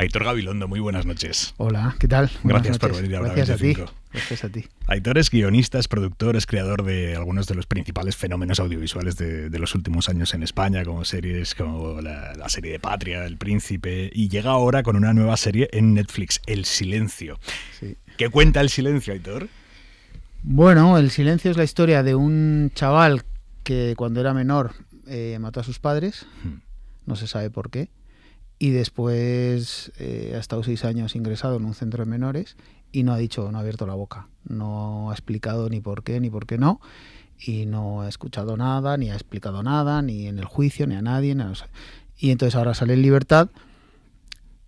Aitor Gabilondo, muy buenas noches. Hola, ¿qué tal? Gracias por venir a Gracias a ti. Gracias a ti. Aitor es guionista, es productor, es creador de algunos de los principales fenómenos audiovisuales de, los últimos años en España, como series como la, serie de Patria, El Príncipe, y llega ahora con una nueva serie en Netflix, El Silencio. ¿Qué cuenta El Silencio, Aitor? Bueno, El Silencio es la historia de un chaval que cuando era menor eh, mató a sus padres, hmm. no se sabe por qué y después eh, ha estado seis años ingresado en un centro de menores y no ha dicho, no ha abierto la boca, no ha explicado ni por qué, ni por qué no, y no ha escuchado nada, ni ha explicado nada, ni en el juicio, ni a nadie. Y entonces ahora sale en libertad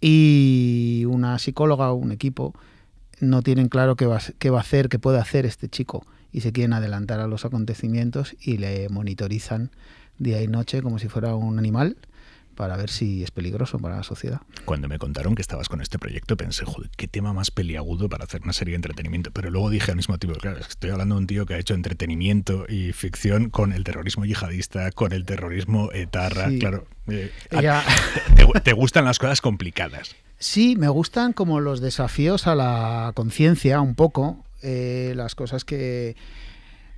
y una psicóloga o un equipo no tienen claro qué va a hacer, qué puede hacer este chico y se quieren adelantar a los acontecimientos y le monitorizan día y noche como si fuera un animal para ver si es peligroso para la sociedad. Cuando me contaron que estabas con este proyecto, pensé, joder, qué tema más peliagudo para hacer una serie de entretenimiento. Pero luego dije al mismo tiempo, claro, estoy hablando de un tío que ha hecho entretenimiento y ficción con el terrorismo yihadista, con el terrorismo etarra. Claro, eh, te, gustan las cosas complicadas. Sí, me gustan como los desafíos a la conciencia, un poco, eh, las cosas que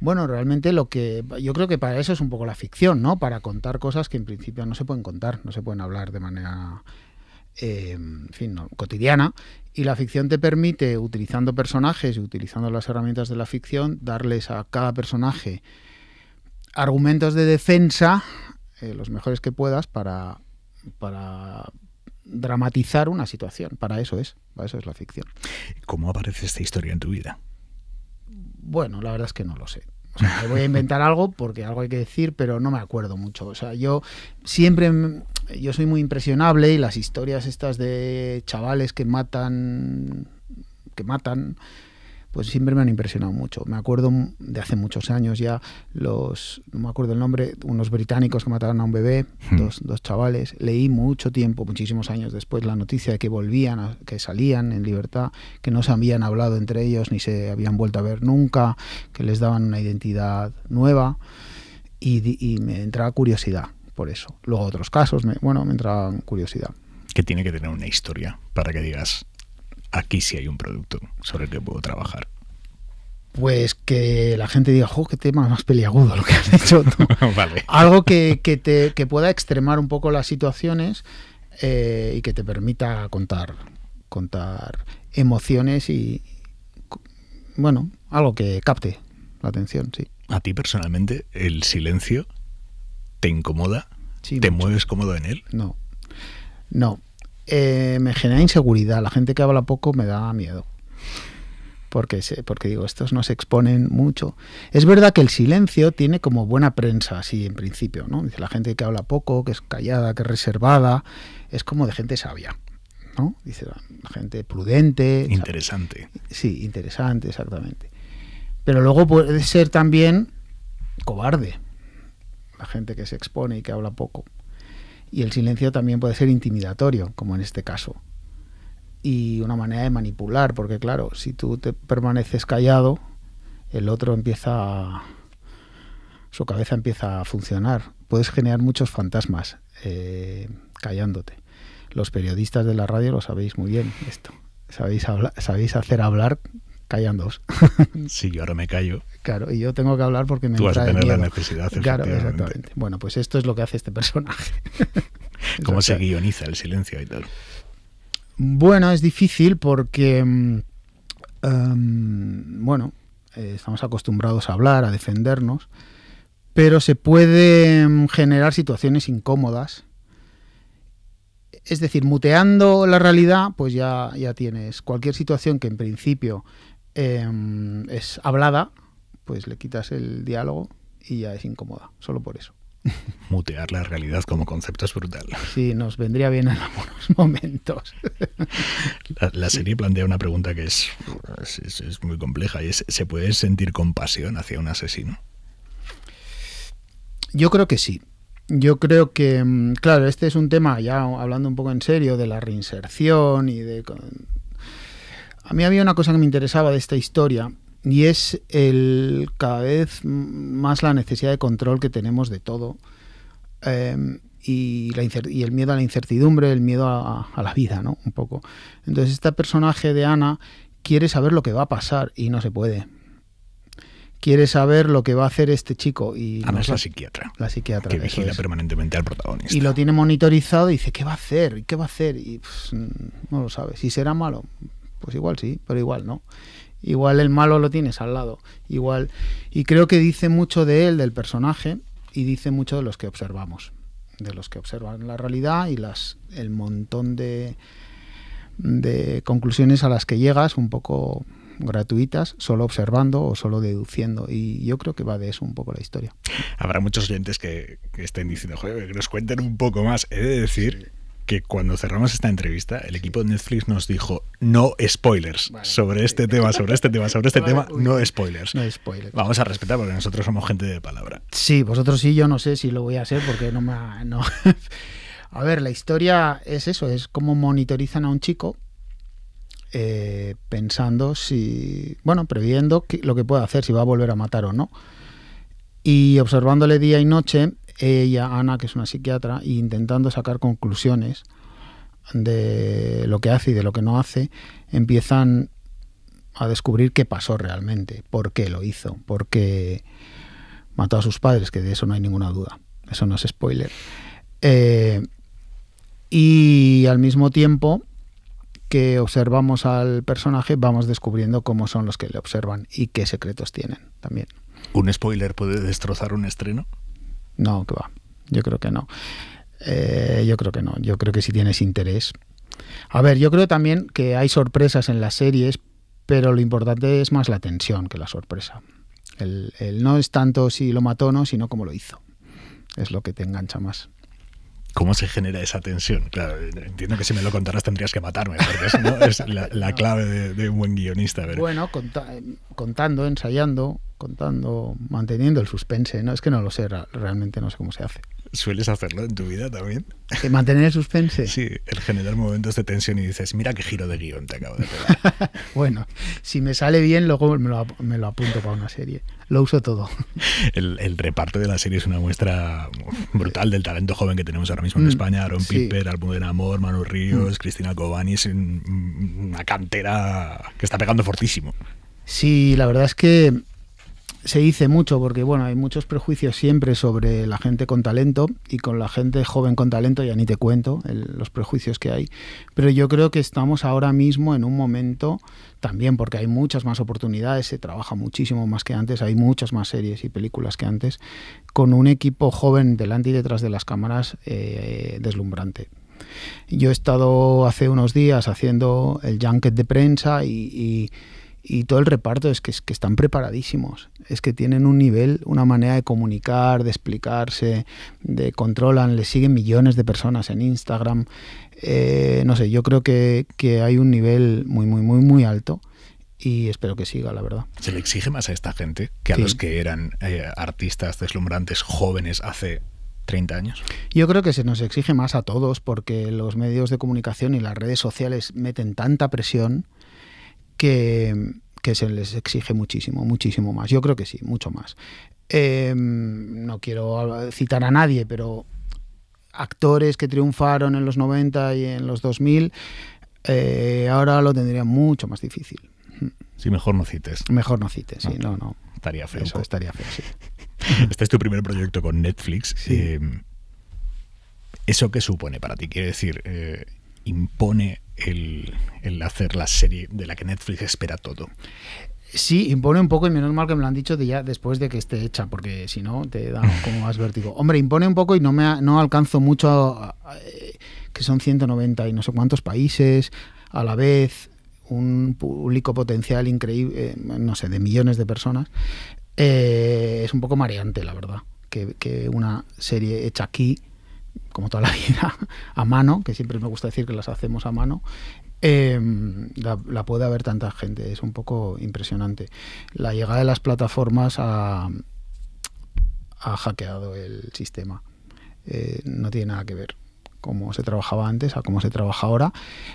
bueno, realmente lo que yo creo que para eso es un poco la ficción, ¿no? Para contar cosas que en principio no se pueden contar, no se pueden hablar de manera eh, cotidiana. Y la ficción te permite, utilizando personajes y utilizando las herramientas de la ficción, darles a cada personaje argumentos de defensa, eh, los mejores que puedas, para, para dramatizar una situación. Para eso es, para eso es la ficción. ¿Cómo aparece esta historia en tu vida? Bueno, la verdad es que no lo sé voy a inventar algo porque algo hay que decir, pero no me acuerdo mucho. O sea, yo siempre, yo soy muy impresionable y las historias estas de chavales que matan, que matan, pues siempre me han impresionado mucho. Me acuerdo de hace muchos años ya, los, no me acuerdo el nombre, unos británicos que mataron a un bebé, hmm. dos, dos, chavales. Leí mucho tiempo, muchísimos años después, la noticia de que volvían, que salían en libertad, que no se habían hablado entre ellos ni se habían vuelto a ver nunca, que les daban una identidad nueva y, me entraba curiosidad por eso. Luego otros casos, bueno, me entraba curiosidad. Que tiene que tener una historia para que digas, aquí sí hay un producto sobre el que puedo trabajar? Pues que la gente diga, jo, qué tema más peliagudo lo que has hecho tú. Algo que, te, pueda extremar un poco las situaciones eh, y que te permita contar, contar emociones y, bueno, algo que capte la atención, sí. ¿A ti personalmente el silencio te incomoda? ¿Te mueves cómodo en él? No. No, eh, me genera inseguridad. La gente que habla poco me da miedo. Porque, porque digo, estos no se exponen mucho. Es verdad que el silencio tiene como buena prensa, así en principio, ¿no? Dice la gente que habla poco, que es callada, que es reservada, es como de gente sabia. ¿no? Dice la gente prudente. Interesante. Sí, interesante, exactamente. Pero luego puede ser también cobarde. La gente que se expone y que habla poco. Y el silencio también puede ser intimidatorio, como en este caso. Y una manera de manipular, porque claro, si tú te permaneces callado, el otro empieza, su cabeza empieza a funcionar. Puedes generar muchos fantasmas eh, callándote. Los periodistas de la radio lo sabéis muy bien esto. Sabéis, sabéis hacer hablar callan dos. sí, yo ahora me callo. Claro, y yo tengo que hablar porque me Tú vas a tener la necesidad, Claro, exactamente. Bueno, pues esto es lo que hace este personaje. ¿Cómo se guioniza el silencio y tal? Bueno, es difícil porque, mm, em, bueno, eh, estamos acostumbrados a hablar, a defendernos, pero se pueden em, generar situaciones incómodas es decir, muteando la realidad, pues ya, ya tienes cualquier situación que en principio Em, es hablada, pues le quitas el diálogo y ya es incómoda, solo por eso. Mutear la realidad como concepto es brutal. Sí, nos vendría bien en algunos momentos. La, serie plantea una pregunta que es, es, es, muy compleja y es, ¿se puede sentir compasión hacia un asesino? Yo creo que sí. Yo creo que, mm, claro, este es un tema, ya hablando un poco en serio, de la reinserción y de a mí había una cosa que me interesaba de esta historia y es el cada vez más la necesidad de control que tenemos de todo em, y, el miedo a la incertidumbre, el miedo a, la vida, ¿no? Un poco. Entonces este personaje de Ana quiere saber lo que va a pasar y no se puede. Quiere saber lo que va a hacer este chico. Y es la psiquiatra. La psiquiatra. Que vigila permanentemente al protagonista. Y lo tiene monitorizado y dice, ¿qué va a hacer? ¿Qué va a hacer? Y pues, mm, no lo sabe. Si será malo, pues igual sí, pero igual no. Igual el malo lo tienes al lado. Igual. Y creo que dice mucho de él, del personaje, y dice mucho de los que observamos. De los que observan la realidad y las, el montón de, de conclusiones a las que llegas un poco gratuitas, solo observando o solo deduciendo. Y yo creo que va de eso un poco la historia. Habrá muchos oyentes que, que estén diciendo, joder, que nos cuenten un poco más. He de decir que cuando cerramos esta entrevista, el equipo de Netflix nos dijo no spoilers sobre este tema, sobre este tema, sobre este tema, no spoilers. No spoilers. Vamos a respetar porque nosotros somos gente de palabra. Sí, vosotros sí, yo no sé si lo voy a hacer porque no me... A ver, la historia es eso, es como monitorizan a un chico eh, pensando si, bueno, previendo lo que puede hacer, si va a volver a matar o no. Y observándole día y noche, ella, Ana, que es una psiquiatra, intentando sacar conclusiones de lo que hace y de lo que no hace, empiezan a descubrir qué pasó realmente, por qué lo hizo, por qué mató a sus padres, que de eso no hay ninguna duda, eso no es spoiler. Eh, y al mismo tiempo que observamos al personaje, vamos descubriendo cómo son los que le observan y qué secretos tienen también. ¿Un spoiler puede destrozar un estreno? No, que va. Yo creo que no. Eh, yo creo que no. Yo creo que si tienes interés. A ver, yo creo también que hay sorpresas en las series, pero lo importante es más la tensión que la sorpresa. El, no es tanto si lo mató o no, sino cómo lo hizo. Es lo que te engancha más. ¿Cómo se genera esa tensión? Claro, entiendo que si me lo contaras tendrías que matarme, porque eso es la, clave de, un buen guionista. Pero... Bueno, contando, ensayando, contando, manteniendo el suspense, ¿no? Es que no lo sé, realmente no sé cómo se hace. ¿Sueles hacerlo en tu vida también? ¿Mantener el suspense? Sí, el generar momentos de tensión y dices, mira qué giro de guión te acabo de pegar. bueno, si me sale bien, luego me lo, apunto para una serie. Lo uso todo. El, reparto de la serie es una muestra brutal del talento joven que tenemos ahora mismo en mm, España. Aaron Piper, Piper, de Amor, Manu Ríos, mm. Cristina Cobani. Es una cantera que está pegando fortísimo. Sí, la verdad es que se dice mucho porque bueno hay muchos prejuicios siempre sobre la gente con talento y con la gente joven con talento ya ni te cuento los prejuicios que hay pero yo creo que estamos ahora mismo en un momento también porque hay muchas más oportunidades se trabaja muchísimo más que antes hay muchas más series y películas que antes con un equipo joven delante y detrás de las cámaras eh, deslumbrante yo he estado hace unos días haciendo el junket de prensa y y todo el reparto es que, que están preparadísimos, es que tienen un nivel, una manera de comunicar, de explicarse, de controlan, le siguen millones de personas en Instagram. Eh, no sé, yo creo que, hay un nivel muy, muy, muy, muy alto y espero que siga, la verdad. Se le exige más a esta gente que a los que eran eh, artistas deslumbrantes jóvenes hace 30 años. Yo creo que se nos exige más a todos porque los medios de comunicación y las redes sociales meten tanta presión que, se les exige muchísimo, muchísimo más. Yo creo que sí, mucho más. Em, no quiero citar a nadie, pero actores que triunfaron en los 90 y en los 2000, eh, ahora lo tendrían mucho más difícil. Sí, mejor no cites. Mejor no cites, sí, ah, no, no. Estaría feo. estaría feo, Este es tu primer proyecto con Netflix. Em, ¿Eso qué supone para ti? Quiere decir, eh, impone el, hacer la serie de la que Netflix espera todo. Sí, impone un poco, y menos mal que me lo han dicho ya después de que esté hecha, porque si no te da como más vértigo. Hombre, impone un poco y no me no alcanzo mucho, eh, que son 190 y no sé cuántos países a la vez, un público potencial increíble, eh, no sé, de millones de personas. Eh, es un poco mareante, la verdad, que una serie hecha aquí como toda la vida, a mano, que siempre me gusta decir que las hacemos a mano, eh, la, puede haber tanta gente. Es un poco impresionante. La llegada de las plataformas ha, ha hackeado el sistema. Eh, no tiene nada que ver cómo se trabajaba antes a cómo se trabaja ahora.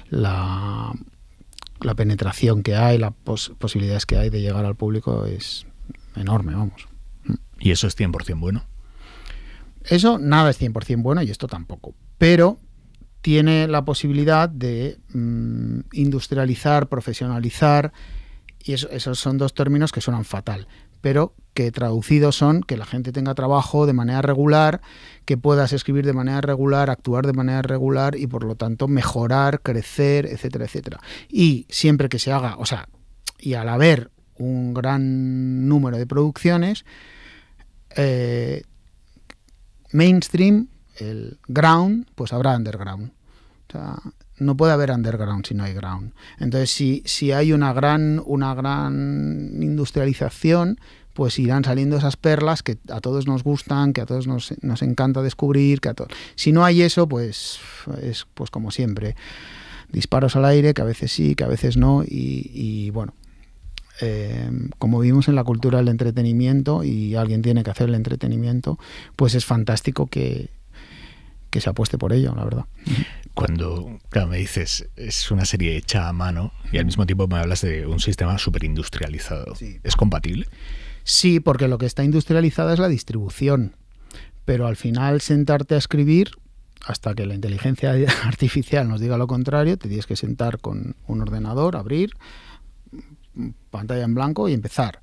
La, penetración que hay, las posibilidades que hay de llegar al público es enorme, vamos. Y eso es 100% bueno. Eso nada es 100% bueno y esto tampoco. Pero tiene la posibilidad de mm, industrializar, profesionalizar, y eso, esos son dos términos que suenan fatal, pero que traducidos son que la gente tenga trabajo de manera regular, que puedas escribir de manera regular, actuar de manera regular y por lo tanto mejorar, crecer, etcétera, etcétera. Y siempre que se haga, o sea, y al haber un gran número de producciones, eh, mainstream, el ground, pues habrá underground. no puede haber underground si no hay ground. Entonces, si, si hay una gran, una gran industrialización, pues irán saliendo esas perlas que a todos nos gustan, que a todos nos, nos encanta descubrir, que a todos... Si no hay eso, pues es pues como siempre. Disparos al aire, que a veces sí, que a veces no, y, y bueno, eh, como vimos en la cultura del entretenimiento y alguien tiene que hacer el entretenimiento, pues es fantástico que, que se apueste por ello, la verdad. Cuando me dices, es una serie hecha a mano y al mismo tiempo me hablas de un sistema súper industrializado, ¿es compatible? Sí, porque lo que está industrializado es la distribución, pero al final sentarte a escribir hasta que la inteligencia artificial nos diga lo contrario, te tienes que sentar con un ordenador, abrir, pantalla en blanco y empezar.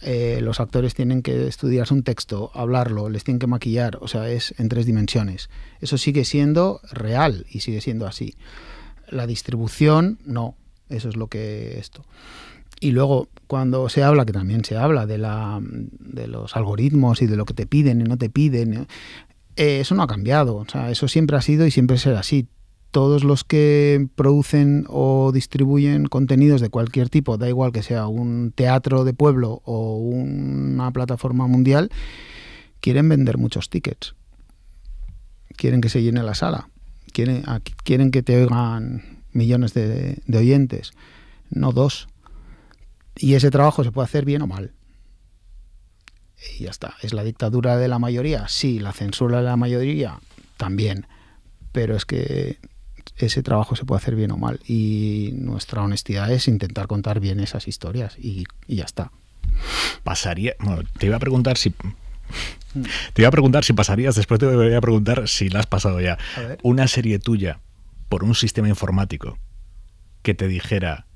Eh, los actores tienen que estudiarse un texto, hablarlo, les tienen que maquillar, o sea, es en tres dimensiones. Eso sigue siendo real y sigue siendo así. La distribución, no, eso es lo que esto. Y luego, cuando se habla, que también se habla de, de los algoritmos y de lo que te piden y no te piden, eh, eso no ha cambiado. O sea, eso siempre ha sido y siempre será así todos los que producen o distribuyen contenidos de cualquier tipo, da igual que sea un teatro de pueblo o una plataforma mundial, quieren vender muchos tickets. Quieren que se llene la sala. Quieren, que te oigan millones de, de oyentes, no dos. Y ese trabajo se puede hacer bien o mal y ya está. ¿Es la dictadura de la mayoría? Sí, la censura de la mayoría también. Pero es que ese trabajo se puede hacer bien o mal. Y nuestra honestidad es intentar contar bien esas historias y, ya está. Pasaría, bueno, te iba a preguntar si mm. te iba a preguntar si pasarías, después te voy a preguntar si la has pasado ya. Una serie tuya por un sistema informático que te dijera,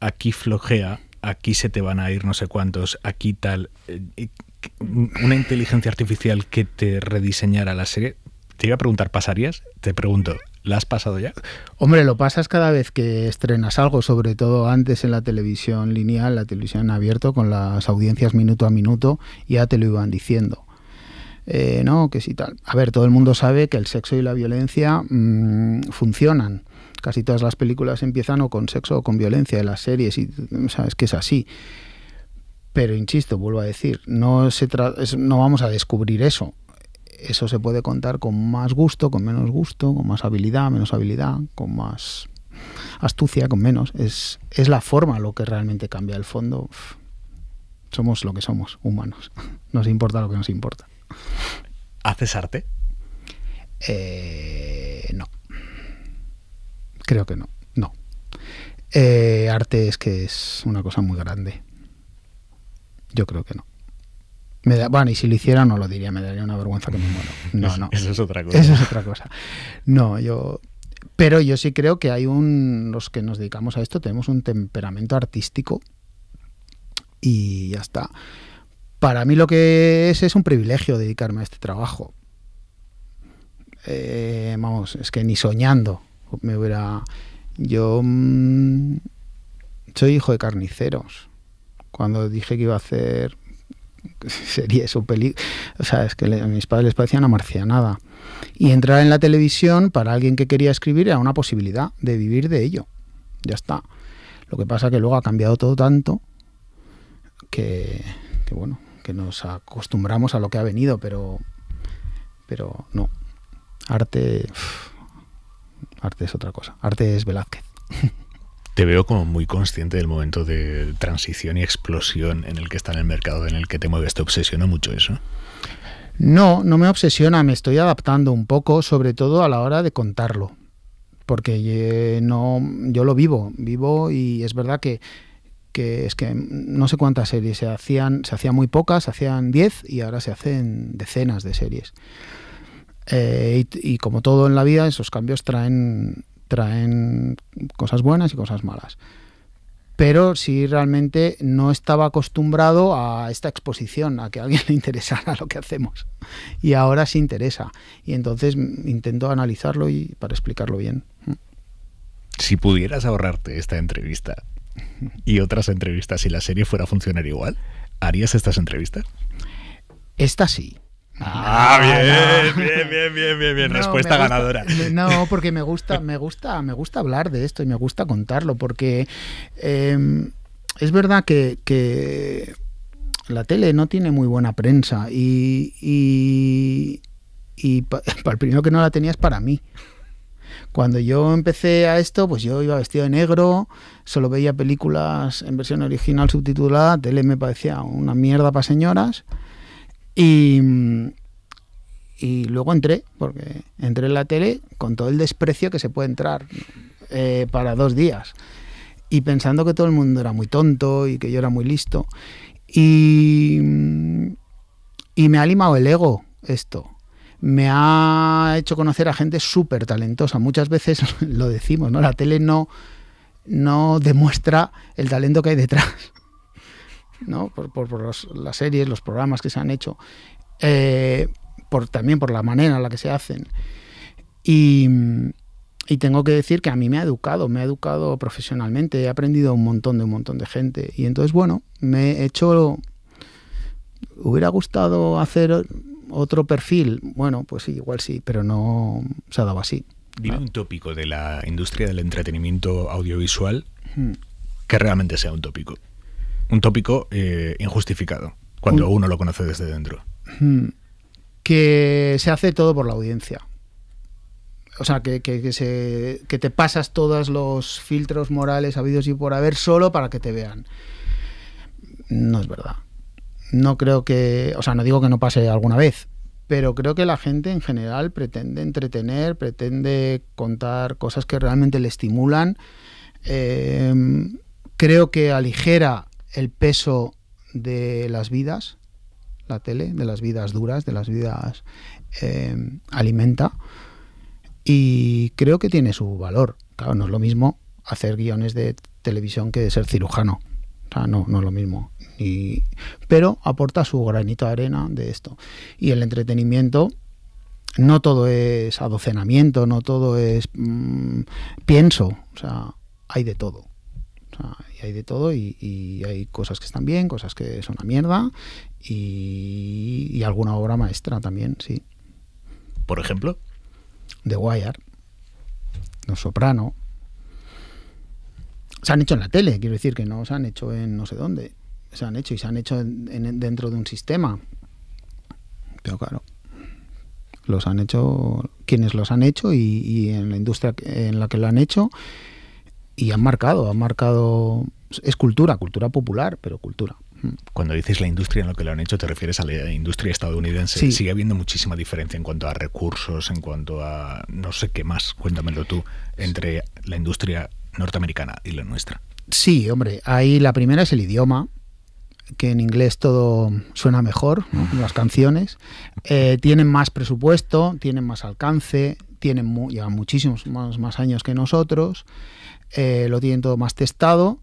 aquí flojea, aquí se te van a ir no sé cuántos, aquí tal, eh, una inteligencia artificial que te rediseñara la serie. Te iba a preguntar, ¿pasarías? Te pregunto, ¿La has pasado ya? Hombre, lo pasas cada vez que estrenas algo, sobre todo antes en la televisión lineal, la televisión abierta, abierto, con las audiencias minuto a minuto, ya te lo iban diciendo. Eh, no, que si tal. A ver, todo el mundo sabe que el sexo y la violencia mm, funcionan. Casi todas las películas empiezan o con sexo o con violencia, las series, y sabes que es así. Pero insisto, vuelvo a decir, no, se no vamos a descubrir eso eso se puede contar con más gusto, con menos gusto, con más habilidad, menos habilidad, con más astucia, con menos. Es, es la forma lo que realmente cambia el fondo. Somos lo que somos, humanos. Nos importa lo que nos importa. ¿Haces arte? Eh, no. Creo que no. No. Eh, arte es que es una cosa muy grande. Yo creo que no bueno, y si lo hiciera no lo diría, me daría una vergüenza que me muero. No, no. Eso es otra cosa. Eso es otra cosa. No, yo. Pero yo sí creo que hay un. Los que nos dedicamos a esto tenemos un temperamento artístico y ya está. Para mí lo que es es un privilegio dedicarme a este trabajo. Eh, vamos, es que ni soñando me hubiera. Yo mm, soy hijo de carniceros. Cuando dije que iba a hacer sería eso peligro. O sea, es que a mis padres les parecía una nada Y entrar en la televisión para alguien que quería escribir era una posibilidad de vivir de ello. Ya está. Lo que pasa que luego ha cambiado todo tanto que, que bueno, que nos acostumbramos a lo que ha venido, pero, pero no. Arte, arte es otra cosa. Arte es Velázquez. Te veo como muy consciente del momento de transición y explosión en el que está en el mercado, en el que te mueves. ¿Te obsesiona mucho eso? No, no me obsesiona, me estoy adaptando un poco, sobre todo a la hora de contarlo. Porque eh, no, yo lo vivo, vivo y es verdad que que es que no sé cuántas series se hacían, se hacían muy pocas, se hacían 10 y ahora se hacen decenas de series. Eh, y, como todo en la vida, esos cambios traen traen cosas buenas y cosas malas. Pero si realmente no estaba acostumbrado a esta exposición, a que a alguien le interesara lo que hacemos. Y ahora sí interesa. Y entonces intento analizarlo y para explicarlo bien. Si pudieras ahorrarte esta entrevista y otras entrevistas, si la serie fuera a funcionar igual, ¿harías estas entrevistas? Esta sí. Ah, ah bien, bien, bien, bien, bien, Respuesta ganadora. No, porque me gusta, me gusta, me gusta hablar de esto y me gusta contarlo, porque em, es verdad que, la tele no tiene muy buena prensa y, para el primero que no la tenía es para mí. Cuando yo empecé a esto, pues yo iba vestido de negro, solo veía películas en versión original subtitulada, tele me parecía una mierda para señoras. Y, mm, y luego entré, porque entré en la tele con todo el desprecio que se puede entrar eh, para dos días. Y pensando que todo el mundo era muy tonto y que yo era muy listo. Y, mm, y me ha limado el ego esto. Me ha hecho conocer a gente súper talentosa. Muchas veces lo decimos, ¿no? La tele no, no demuestra el talento que hay detrás por, las series, los programas que se han hecho, eh, también por la manera en la que se hacen. Y, tengo que decir que a mí me ha educado, me ha educado profesionalmente, he aprendido un montón de un montón de gente. Y entonces, bueno, me he hecho... Hubiera gustado hacer otro perfil, bueno, pues igual sí, pero no se ha dado así. Dime un tópico de la industria del entretenimiento audiovisual hmm. que realmente sea un tópico un tópico eh, injustificado cuando uno lo conoce desde dentro. Hmm. Que se hace todo por la audiencia. O sea, que, se, que te pasas todos los filtros morales habidos y por haber solo para que te vean. No es verdad. No creo que, o sea, no digo que no pase alguna vez, pero creo que la gente en general pretende entretener, pretende contar cosas que realmente le estimulan. Eh, creo que aligera el peso de las vidas, la tele, de las vidas duras, de las vidas eh, alimenta. Y creo que tiene su valor. Claro, no es lo mismo hacer guiones de televisión que ser cirujano. O sea, no, no es lo mismo. pero aporta su granito de arena de esto. Y el entretenimiento, no todo es adocenamiento, no todo es mm, pienso. O sea, hay de todo y hay de todo y, hay cosas que están bien, cosas que son una mierda y, alguna obra maestra también, sí. ¿Por ejemplo? The Wire, Los Soprano. Se han hecho en la tele, quiero decir, que no se han hecho en no sé dónde. Se han hecho y se han hecho dentro de un sistema. Pero claro, los han hecho quienes los han hecho y, y en la industria en la que lo han hecho y han marcado, han marcado. Es cultura, cultura popular, pero cultura. Mm. Cuando dices la industria en lo que lo han hecho, te refieres a la industria estadounidense. Sí. Sigue habiendo muchísima diferencia en cuanto a recursos, en cuanto a no sé qué más, cuéntamelo tú, entre la industria norteamericana y la nuestra. Sí, hombre, ahí la primera es el idioma, que en inglés todo suena mejor, mm. las canciones. Eh, tienen más presupuesto, tienen más alcance, tienen llevan muchísimos más años que nosotros. Eh, lo tienen todo más testado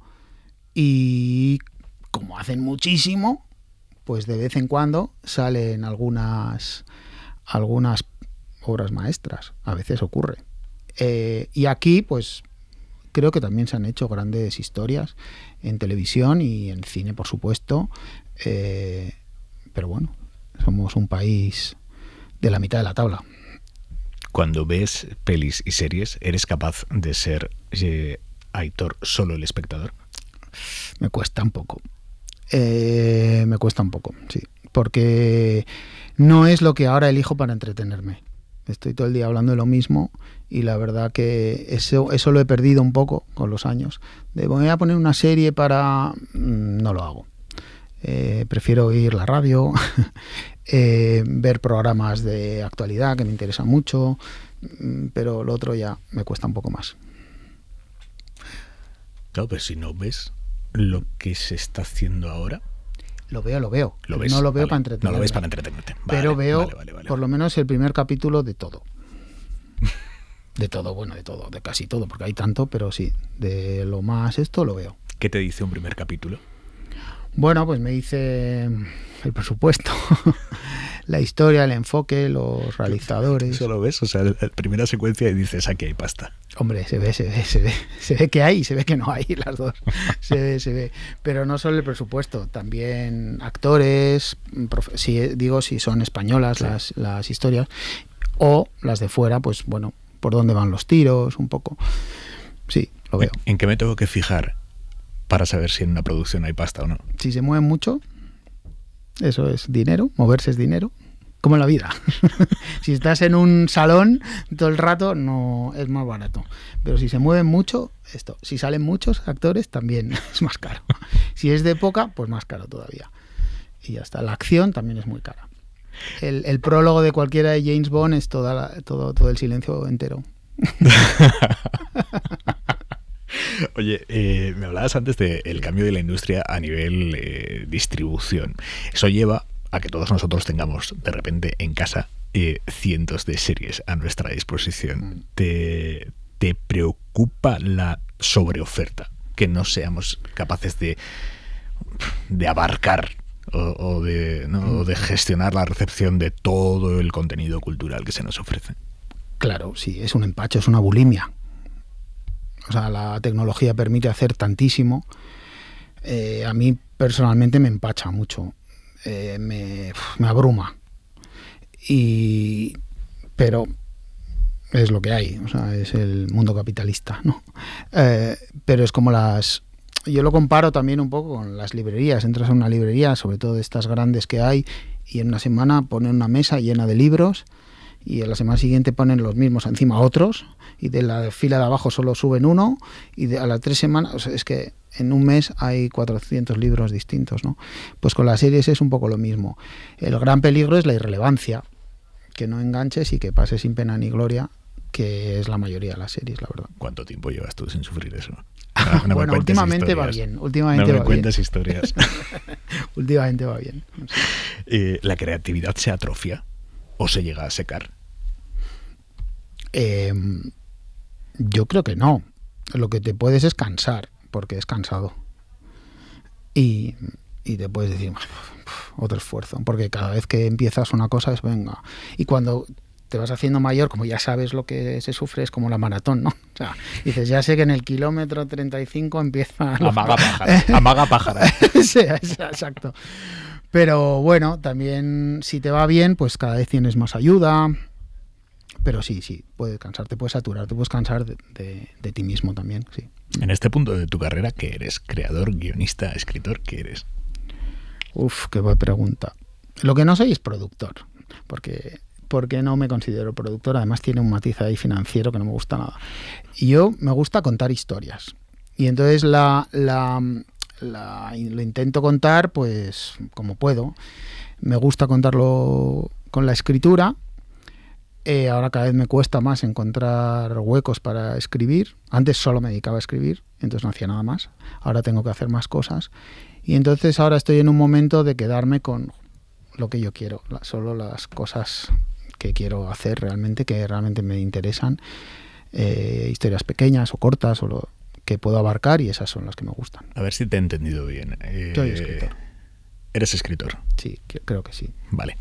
y como hacen muchísimo, pues de vez en cuando salen algunas, algunas obras maestras, a veces ocurre. Eh, y aquí, pues creo que también se han hecho grandes historias en televisión y en cine, por supuesto. Eh, pero bueno, somos un país de la mitad de la tabla cuando ves pelis y series, ¿eres capaz de ser eh, Aitor solo el espectador? Me cuesta un poco. Eh, me cuesta un poco, sí. Porque no es lo que ahora elijo para entretenerme. Estoy todo el día hablando de lo mismo y la verdad que eso, eso lo he perdido un poco con los años. De voy a poner una serie para... Mm, no lo hago. Eh, prefiero oír la radio, eh, ver programas de actualidad que me interesan mucho, mm, pero lo otro ya me cuesta un poco más. Claro, pero si no ves lo que se está haciendo ahora. Lo veo, lo veo. No lo veo para No lo ves para entretenerte. pero veo por lo menos el primer capítulo de todo. de todo, bueno, de todo, de casi todo, porque hay tanto, pero sí, de lo más esto lo veo. ¿Qué te dice un primer capítulo? Bueno, pues me dice el presupuesto, la historia, el enfoque, los realizadores. Eso lo ves, o sea, la primera secuencia y dices, aquí hay pasta. Hombre, se ve, se ve, se ve, se ve que hay, se ve que no hay, las dos. Se ve, se ve. Pero no solo el presupuesto, también actores, si, eh, digo, si son españolas las, las historias, o las de fuera, pues bueno, por dónde van los tiros, un poco. Sí, lo veo. en qué me tengo que fijar? para saber si en una producción hay pasta o no. Si se mueven mucho, eso es dinero, moverse es dinero, como en la vida. si estás en un salón todo el rato, no es más barato. Pero si se mueven mucho, esto. Si salen muchos actores, también es más caro. si es de poca, pues más caro todavía. Y hasta la acción también es muy cara. El, prólogo de cualquiera de James Bond es toda todo, todo el silencio entero. Oye, eh, me hablabas antes del cambio de la industria a nivel eh, distribución. Eso lleva a que todos nosotros tengamos de repente en casa eh, cientos de series a nuestra disposición. Mm. ¿Te, preocupa la sobreoferta? Que no seamos capaces de, abarcar o, de, mm. o, de, gestionar la recepción de todo el contenido cultural que se nos ofrece. Claro, sí, es un empacho, es una bulimia. O sea, la tecnología permite hacer tantísimo. Eh, a mí personalmente me empacha mucho, eh, me, abruma. Y, pero es lo que hay, o sea, es el mundo capitalista, ¿no? Eh, pero es como las... Yo lo comparo también un poco con las librerías. Entras a una librería, sobre todo de estas grandes que hay, y en una semana ponen una mesa llena de libros y a la semana siguiente ponen los mismos encima otros y de la fila de abajo solo suben uno y a las tres semanas, es que en un mes hay 400 libros distintos, ¿no? Pues con las series es un poco lo mismo. El gran peligro es la irrelevancia, que no enganches y que pase sin pena ni gloria, que es la mayoría de las series, la verdad. ¿Cuánto tiempo llevas tú sin sufrir eso? Ah, bueno, últimamente va bien. Últimamente me va historias. últimamente va bien. ¿La creatividad se atrofia o se llega a secar? Em, yo creo que no. Lo que te puedes es cansar, porque es cansado. Y, y te puedes decir, otro esfuerzo, porque cada vez que empiezas una cosa es venga. Y cuando te vas haciendo mayor, como ya sabes lo que se sufre, es como la maratón, ¿no? O sea, dices, ya sé que en el kilómetro 35 empieza... Amaga pájara, amaga pájara. exacto. Pero bueno, también si te va bien, pues cada vez tienes más ayuda, pero sí, sí, puedes cansarte, puedes saturarte, puedes cansar de, ti mismo también, En este punto de tu carrera, ¿qué eres? ¿Creador, guionista, escritor? ¿Qué eres? Uf, qué buena pregunta. Lo que no soy es productor, porque porque no me considero productor. Además tiene un matiz ahí financiero que no me gusta nada. Y yo me gusta contar historias. Y entonces la, la, la, lo intento contar pues como puedo. Me gusta contarlo con la escritura eh, ahora cada vez me cuesta más encontrar huecos para escribir. Antes solo me dedicaba a escribir, entonces no hacía nada más. Ahora tengo que hacer más cosas. Y entonces ahora estoy en un momento de quedarme con lo que yo quiero, solo las cosas que quiero hacer realmente, que realmente me interesan. Eh, historias pequeñas o cortas o que puedo abarcar y esas son las que me gustan. A ver si te he entendido bien. Eh, Soy escritor. ¿Eres escritor? Sí, creo que sí. Vale.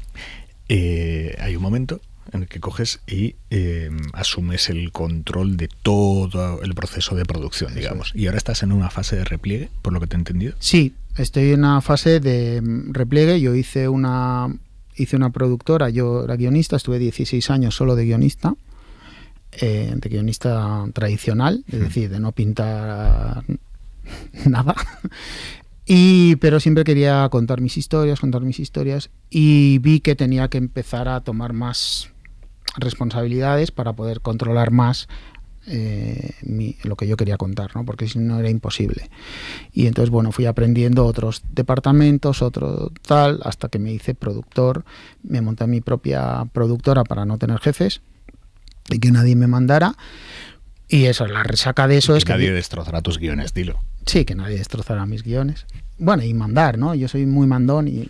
Eh, hay un momento en el que coges y em, asumes el control de todo el proceso de producción, digamos. Y ahora estás en una fase de repliegue, por lo que te he entendido. Sí, estoy en una fase de em, repliegue. Yo hice una, hice una productora, yo era guionista, estuve 16 años solo de guionista. Eh, de guionista tradicional, es hmm. decir, de no pintar nada. pero siempre quería contar mis historias, contar mis historias y vi que tenía que empezar a tomar más responsabilidades para poder controlar más eh, lo que yo quería contar, ¿no? porque si no era imposible. Y entonces, bueno, fui aprendiendo otros departamentos, otro tal, hasta que me hice productor, me monté mi propia productora para no tener jefes y que nadie me mandara. Y eso, la resaca de eso es que... Nadie destrozará tus guiones, dilo. Sí, que nadie destrozará mis guiones. Bueno, y mandar, ¿no? Yo soy muy mandón y,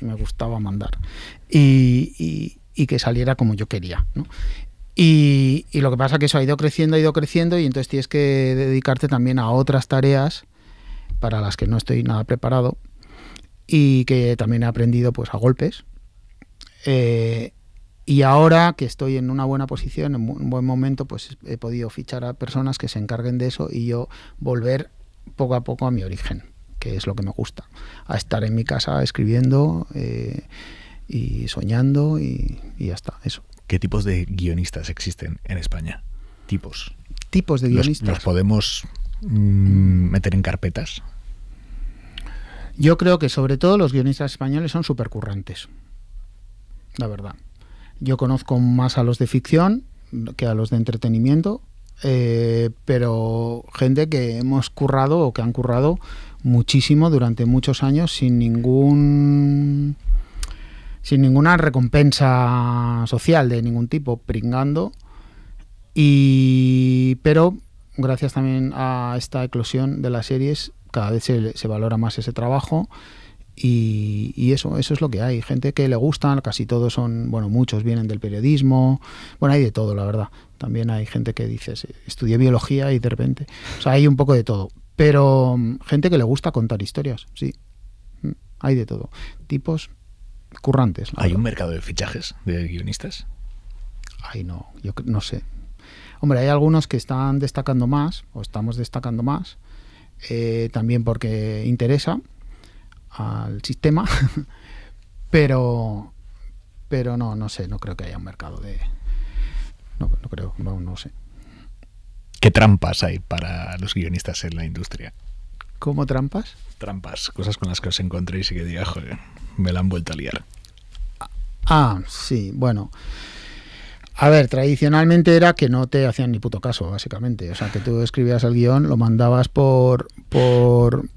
me, gustaba mandar. y y que saliera como yo quería. Y, lo que pasa es que eso ha ido creciendo, ha ido creciendo y entonces tienes que dedicarte también a otras tareas para las que no estoy nada preparado y que también he aprendido pues a golpes. Eh, y ahora que estoy en una buena posición, en un buen momento, pues he podido fichar a personas que se encarguen de eso y yo volver poco a poco a mi origen, que es lo que me gusta, a estar en mi casa escribiendo. Eh, y soñando y, y ya está, eso. ¿Qué tipos de guionistas existen en España? Tipos. Tipos de guionistas. ¿Los, podemos mm, meter en carpetas? Yo creo que sobre todo los guionistas españoles son supercurrantes, la verdad. Yo conozco más a los de ficción que a los de entretenimiento, eh, pero gente que hemos currado o que han currado muchísimo durante muchos años sin ningún sin ninguna recompensa social de ningún tipo, pringando. Y, pero gracias también a esta eclosión de las series, cada vez se, valora más ese trabajo. Y, y, eso, eso es lo que hay. Gente que le gusta, casi todos son, bueno, muchos vienen del periodismo, bueno, hay de todo, la verdad. También hay gente que dice, estudié biología y de repente, o sea, hay un poco de todo. Pero mm, gente que le gusta contar historias, sí, mm, hay de todo. Tipos currantes. ¿Hay un mercado de fichajes de guionistas? Ay, no, yo no sé. Hombre, hay algunos que están destacando más, o estamos destacando más, eh, también porque interesa al sistema, pero, pero no, no sé, no creo que haya un mercado de... No, creo, no sé. ¿Qué trampas hay para los guionistas en la industria? ¿Cómo trampas? Trampas, cosas con las que os encontréis y que diga, joder, me la han vuelto a liar. Ah, sí, bueno. A ver, tradicionalmente era que no te hacían ni puto caso, básicamente. O sea, que tú escribías el guión, lo mandabas por, por,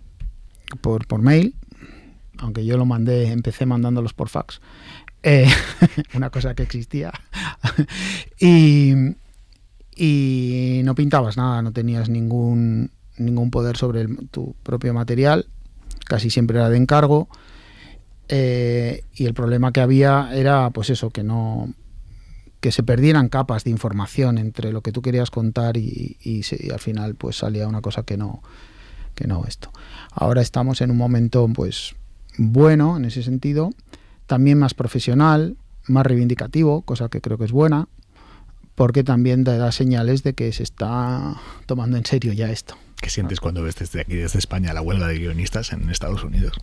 por, mail, aunque yo lo mandé, empecé mandándolos por fax, eh, una cosa que existía. y no pintabas nada, no tenías ningún ningún poder sobre tu propio material, casi siempre era de encargo. Eh, y el problema que había era, pues eso, que no que se perdieran capas de información entre lo que tú querías contar y, y, y al final pues salía una cosa que no que no esto. Ahora estamos en un momento pues bueno en ese sentido, también más profesional, más reivindicativo, cosa que creo que es buena porque también da señales de que se está tomando en serio ya esto. ¿Qué sientes cuando ves desde aquí, desde España, la huelga de guionistas en Estados Unidos?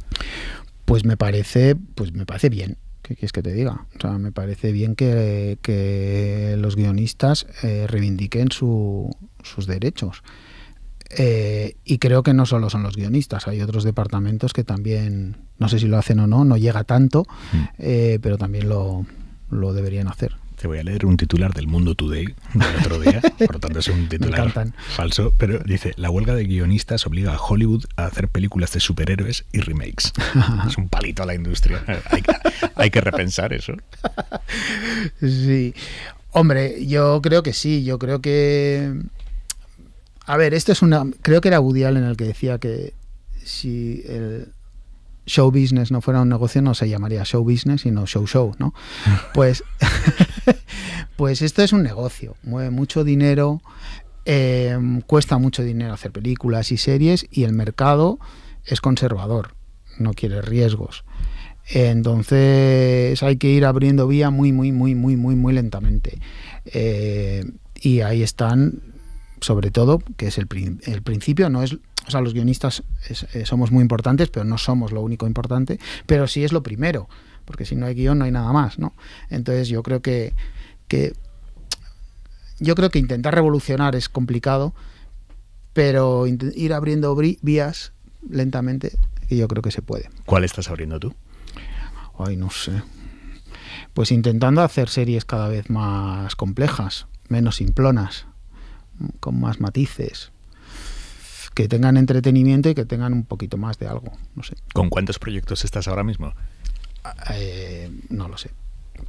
Pues me parece, pues me parece bien. ¿Qué quieres que te diga? O sea, me parece bien que, los guionistas eh, reivindiquen sus derechos. Eh, y creo que no solo son los guionistas, hay otros departamentos que también, no sé si lo hacen o no, no llega tanto, mm. eh, pero también lo deberían hacer. Te voy a leer un titular del Mundo Today del otro día, por lo tanto es un titular falso, pero dice, la huelga de guionistas obliga a Hollywood a hacer películas de superhéroes y remakes. es un palito a la industria. hay, que repensar eso. Sí. Hombre, yo creo que sí, yo creo que... A ver, esto es una... Creo que era Woody Allen el que decía que si el, show business no fuera un negocio, no se llamaría show business, sino show show, ¿no? Pues, pues esto es un negocio, mueve mucho dinero, eh, cuesta mucho dinero hacer películas y series y el mercado es conservador, no quiere riesgos. Entonces hay que ir abriendo vía muy, muy, muy, muy, muy, muy lentamente. Eh, y ahí están, sobre todo, que es el, el principio, no es o sea, los guionistas eh, somos muy importantes, pero no somos lo único importante, pero sí es lo primero, porque si no hay guión no hay nada más, ¿no? Entonces yo creo que, yo creo que intentar revolucionar es complicado, pero ir abriendo vías lentamente, yo creo que se puede. ¿Cuál estás abriendo tú? Ay, no sé. Pues intentando hacer series cada vez más complejas, menos simplonas, con más matices que tengan entretenimiento y que tengan un poquito más de algo. No sé. ¿Con cuántos proyectos estás ahora mismo? Ah, eh, no lo sé.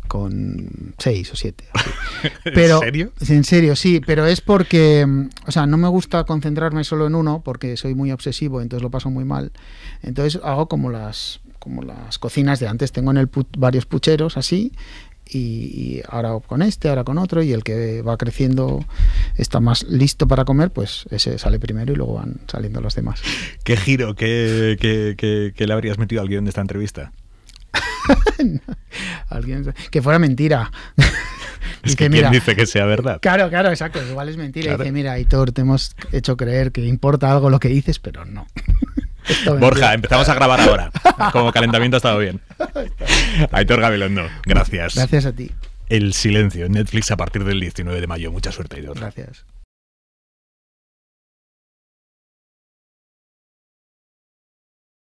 Con seis o siete. ¿En serio? En serio, sí, pero es porque, o sea, no me gusta concentrarme solo en uno porque soy muy obsesivo, entonces lo paso muy mal. Entonces hago como las como las cocinas de antes. Tengo en el varios pucheros así y, ahora con este, ahora con otro, y el que va creciendo está más listo para comer, pues ese sale primero y luego van saliendo los demás. ¿Qué giro que, le habrías metido al guión de esta entrevista? Alguien, que fuera mentira. Es que, mira dice que sea verdad. Claro, claro, exacto. Igual es mentira. Y dice, mira, Hitor, te hemos hecho creer que importa algo lo que dices, pero no. Borja, empezamos a grabar ahora. Como calentamiento ha estado bien. Aitor Gabilondo, gracias. Gracias a ti. El silencio, Netflix a partir del 19 de mayo. Mucha suerte, Aitor. Gracias.